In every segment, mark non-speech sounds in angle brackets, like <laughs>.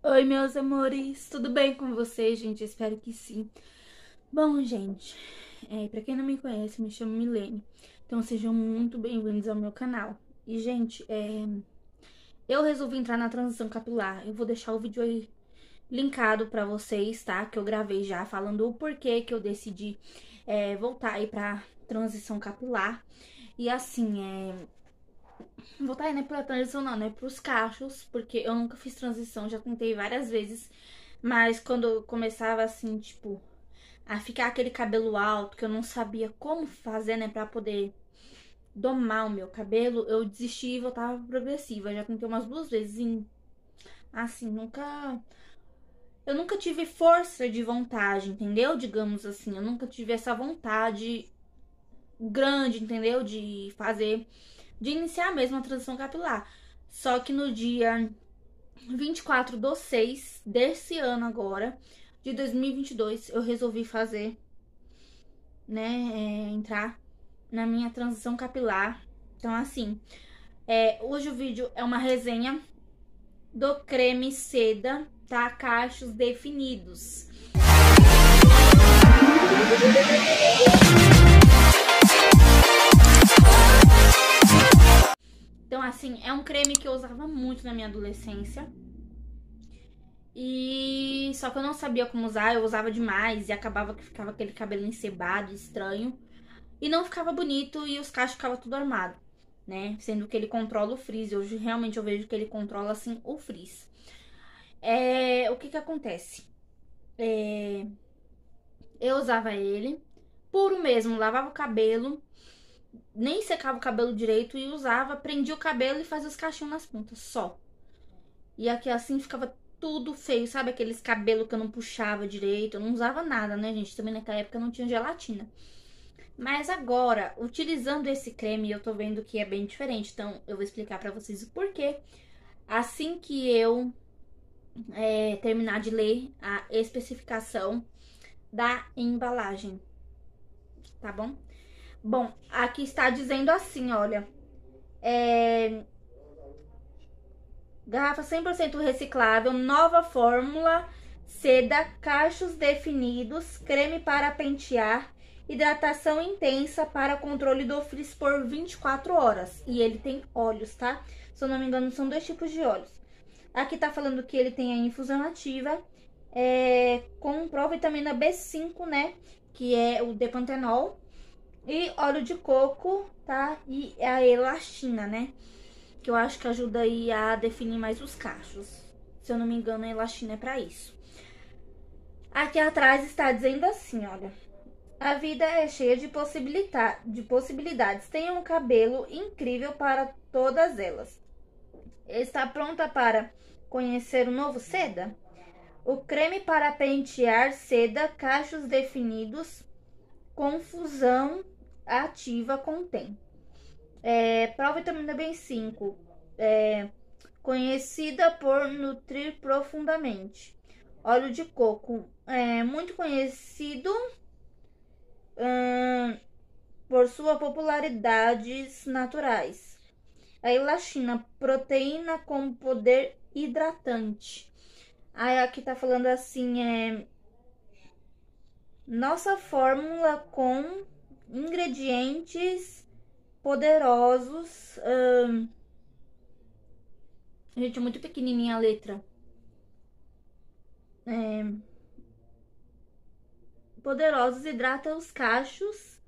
Oi, meus amores, tudo bem com vocês, gente? Espero que sim. Bom, gente, é, para quem não me conhece, me chamo Milene. Então sejam muito bem-vindos ao meu canal. E, gente, é, eu resolvi entrar na transição capilar. Eu vou deixar o vídeo aí linkado para vocês, tá? Que eu gravei já falando o porquê que eu decidi é, voltar aí pra transição capilar. E assim, é, Vou tá aí, né, pra transição, não, né? Pros cachos, porque eu nunca fiz transição, já tentei várias vezes. Mas quando começava assim, tipo, a ficar aquele cabelo alto, que eu não sabia como fazer, né, pra poder domar o meu cabelo, eu desisti e voltava progressiva. Já tentei umas duas vezes em. Assim, nunca. Eu nunca tive força de vontade, entendeu? Digamos assim, eu nunca tive essa vontade grande, entendeu? De fazer de iniciar mesmo a transição capilar. Só que no dia 24 do 6 desse ano agora, de 2022, eu resolvi fazer, né, é, entrar na minha transição capilar. Então, assim, é, hoje o vídeo é uma resenha do creme seda, tá? Cachos definidos. Música um creme que eu usava muito na minha adolescência. E só que eu não sabia como usar, eu usava demais e acabava que ficava aquele cabelo encebado, estranho. E não ficava bonito e os cachos ficavam tudo armado, né? Sendo que ele controla o frizz. Hoje realmente eu vejo que ele controla assim o frizz. É, o que que acontece? É, eu usava ele puro mesmo, lavava o cabelo nem secava o cabelo direito e usava, prendia o cabelo e fazia os cachinhos nas pontas, só. E aqui assim ficava tudo feio, sabe? Aqueles cabelos que eu não puxava direito, eu não usava nada, né, gente? Também naquela época não tinha gelatina. Mas agora, utilizando esse creme, eu tô vendo que é bem diferente, então eu vou explicar para vocês o porquê. Assim que eu é, terminar de ler a especificação da embalagem, tá bom? Bom, aqui está dizendo assim, olha. É... Garrafa 100% reciclável, nova fórmula, seda, cachos definidos, creme para pentear, hidratação intensa para controle do frizz por 24 horas. E ele tem óleos, tá? Se eu não me engano, são dois tipos de óleos. Aqui tá falando que ele tem a infusão ativa é, com provitamina B5, né? Que é o depantenol e óleo de coco, tá? E a elastina, né? Que eu acho que ajuda aí a definir mais os cachos. Se eu não me engano, a elastina é pra isso. Aqui atrás está dizendo assim, olha. A vida é cheia de, possibilita de possibilidades. tenha um cabelo incrível para todas elas. Está pronta para conhecer o novo seda? O creme para pentear seda, cachos definidos, confusão ativa contém. É, provitamina B5, é, conhecida por nutrir profundamente. Óleo de coco, é, muito conhecido hum, por sua popularidades naturais. A elastina, proteína com poder hidratante. Aí aqui tá falando assim, é... Nossa fórmula com ingredientes poderosos. Hum... Gente, é muito pequenininha a letra. É... Poderosos hidrata os cachos.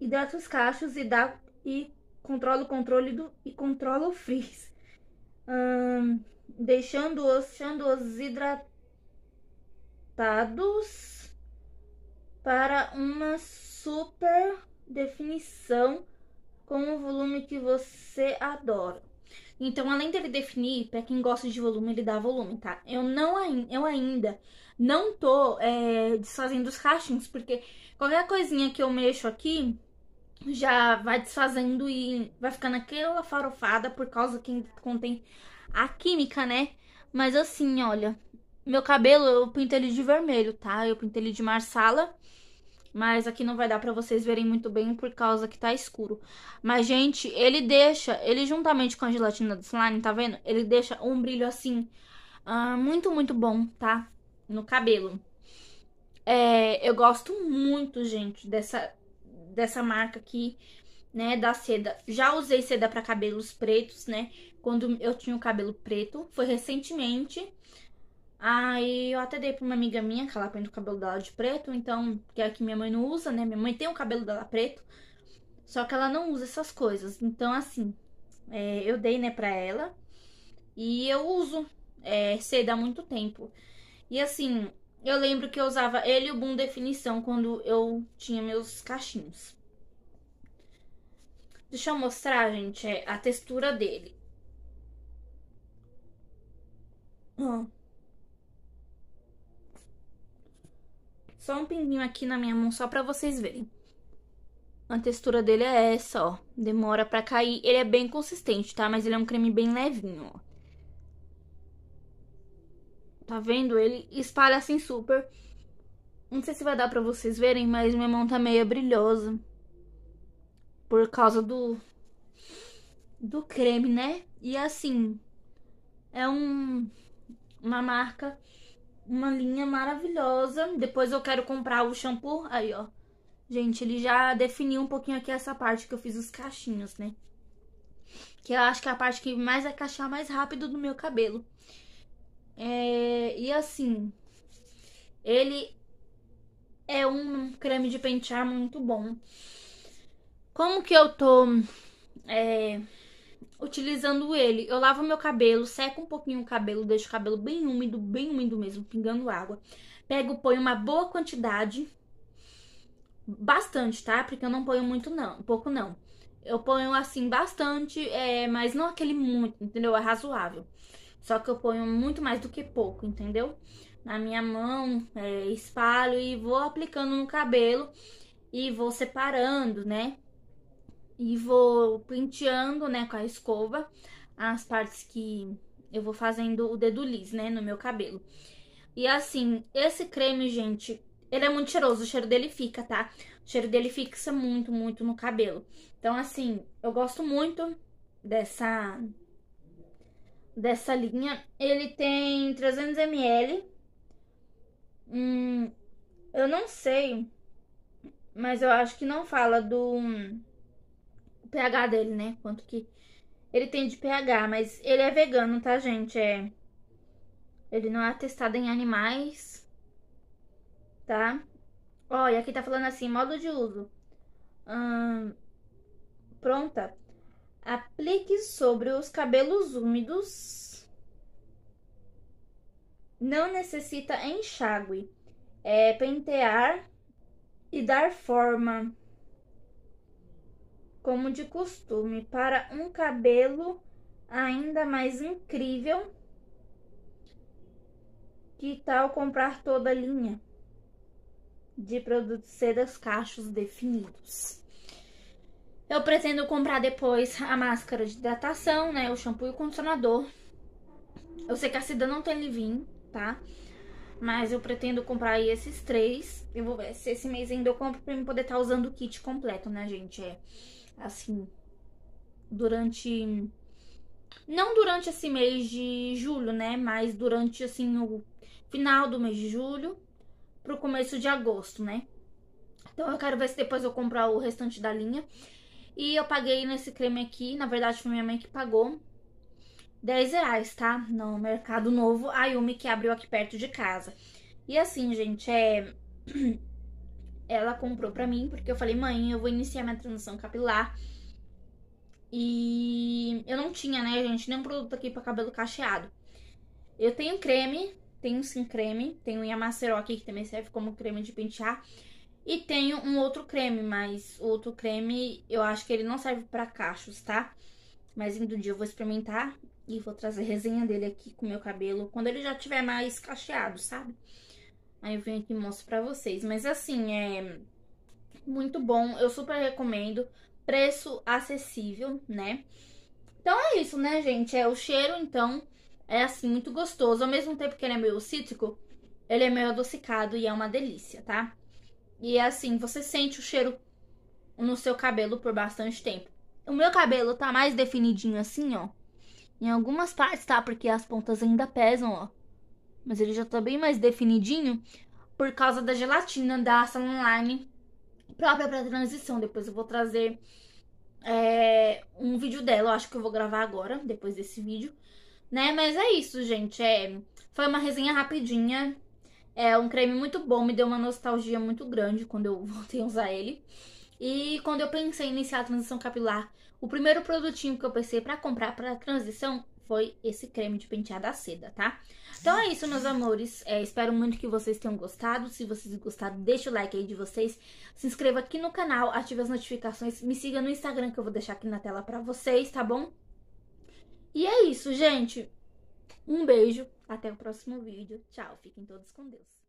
Hidrata os cachos e dá e controla o controle do e controla o frizz. Hum... Deixando-os deixando -os hidratados para uma super definição com o volume que você adora. Então, além dele definir, para quem gosta de volume, ele dá volume, tá? Eu não eu ainda não tô é, desfazendo os rachings, porque qualquer coisinha que eu mexo aqui já vai desfazendo e vai ficando aquela farofada por causa que contém a química, né? Mas assim, olha, meu cabelo eu pinto ele de vermelho, tá? Eu pinto ele de marsala mas aqui não vai dar para vocês verem muito bem por causa que tá escuro. Mas, gente, ele deixa, ele juntamente com a gelatina do slime, tá vendo? Ele deixa um brilho assim, uh, muito, muito bom, tá? No cabelo. É, eu gosto muito, gente, dessa, dessa marca aqui, né? Da seda. Já usei seda para cabelos pretos, né? Quando eu tinha o cabelo preto. Foi recentemente. Aí eu até dei pra uma amiga minha, que ela pinta o cabelo dela de preto, então, que é que minha mãe não usa, né? Minha mãe tem o cabelo dela preto, só que ela não usa essas coisas. Então, assim, é, eu dei, né, pra ela. E eu uso é, seda há muito tempo. E assim, eu lembro que eu usava ele e o Boom Definição quando eu tinha meus cachinhos. Deixa eu mostrar, gente, é, a textura dele. Hum. Só um pinguinho aqui na minha mão, só pra vocês verem. A textura dele é essa, ó. Demora pra cair. Ele é bem consistente, tá? Mas ele é um creme bem levinho, ó. Tá vendo? Ele espalha assim super. Não sei se vai dar pra vocês verem, mas minha mão tá meio brilhosa. Por causa do... Do creme, né? E assim... É um... Uma marca uma linha maravilhosa. Depois eu quero comprar o shampoo. Aí, ó. Gente, ele já definiu um pouquinho aqui essa parte que eu fiz os cachinhos, né? Que eu acho que é a parte que mais vai cachar mais rápido do meu cabelo. É... E assim, ele é um creme de pentear muito bom. Como que eu tô... É utilizando ele, eu lavo meu cabelo, seco um pouquinho o cabelo, deixo o cabelo bem úmido, bem úmido mesmo, pingando água. Pego, ponho uma boa quantidade, bastante, tá? Porque eu não ponho muito não, pouco não. Eu ponho assim bastante, é, mas não aquele muito, entendeu? É razoável. Só que eu ponho muito mais do que pouco, entendeu? Na minha mão, é, espalho e vou aplicando no cabelo e vou separando, né? e vou penteando, né, com a escova as partes que eu vou fazendo o dedo liso né, no meu cabelo. E assim, esse creme, gente, ele é muito cheiroso, o cheiro dele fica, tá? O cheiro dele fixa muito, muito no cabelo. Então, assim, eu gosto muito dessa dessa linha. Ele tem 300 ml. Hum, eu não sei, mas eu acho que não fala do pH dele, né? Quanto que ele tem de pH, mas ele é vegano, tá, gente? É. Ele não é testado em animais, tá? Ó, e aqui tá falando assim, modo de uso. Hum, pronta. Aplique sobre os cabelos úmidos. Não necessita enxágue. É pentear e dar forma como de costume, para um cabelo ainda mais incrível. Que tal comprar toda a linha de produtos sedas cachos definidos? Eu pretendo comprar depois a máscara de hidratação, né? O shampoo e o condicionador. Eu sei que a Cida não tem livin, tá? Mas eu pretendo comprar aí esses três. Eu vou ver se esse mês ainda eu compro pra eu poder estar tá usando o kit completo, né, gente? É assim, durante. Não durante esse assim, mês de julho, né? Mas durante, assim, o final do mês de julho pro começo de agosto, né? Então eu quero ver se depois eu comprar o restante da linha. E eu paguei nesse creme aqui, na verdade foi minha mãe que pagou 10 reais, tá? No Mercado Novo Ayumi, que abriu aqui perto de casa. E assim, gente, é ela comprou para mim, porque eu falei, mãe, eu vou iniciar minha transição capilar. E eu não tinha, né, gente, nenhum produto aqui para cabelo cacheado. Eu tenho creme, tenho sim creme, tenho Yamacero aqui, que também serve como creme de pentear. E tenho um outro creme, mas o outro creme eu acho que ele não serve para cachos, tá? Mas ainda um dia eu vou experimentar e vou trazer resenha dele aqui com o meu cabelo, quando ele já tiver mais cacheado, sabe? Aí eu venho aqui e mostro pra vocês. Mas assim, é muito bom. Eu super recomendo. Preço acessível, né? Então é isso, né, gente? É o cheiro, então, é assim, muito gostoso. Ao mesmo tempo que ele é meio cítrico, ele é meio adocicado e é uma delícia, tá? E é assim, você sente o cheiro no seu cabelo por bastante tempo. O meu cabelo tá mais definidinho assim, ó. Em algumas partes, tá? Porque as pontas ainda pesam, ó mas ele já tá bem mais definidinho por causa da gelatina da ação online própria para transição. Depois eu vou trazer é, um vídeo dela, eu acho que eu vou gravar agora, depois desse vídeo, né? Mas é isso, gente. É, foi uma resenha rapidinha. É um creme muito bom, me deu uma nostalgia muito grande quando eu <laughs> voltei a usar ele. E quando eu pensei em iniciar a transição capilar, o primeiro produtinho que eu pensei para comprar para transição foi esse creme de pentear da seda, tá? Então é isso, meus amores. É, espero muito que vocês tenham gostado. Se vocês gostaram, deixa o like aí de vocês. Se inscreva aqui no canal, ative as notificações. Me siga no Instagram, que eu vou deixar aqui na tela pra vocês, tá bom? E é isso, gente. Um beijo. Até o próximo vídeo. Tchau. Fiquem todos com Deus.